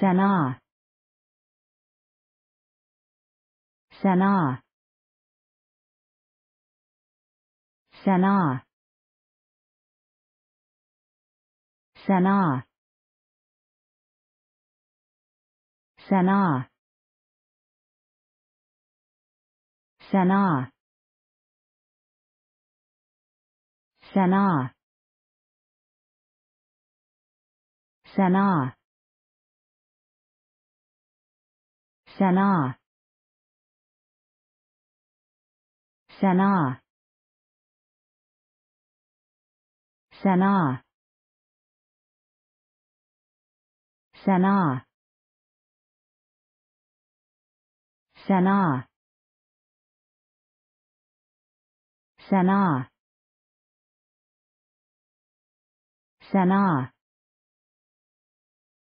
Sana. Sana. Sana. Sana. Sana. Sana. Sana. Sana'a Sana. Sana. Sana. Sana. Sana. Sana.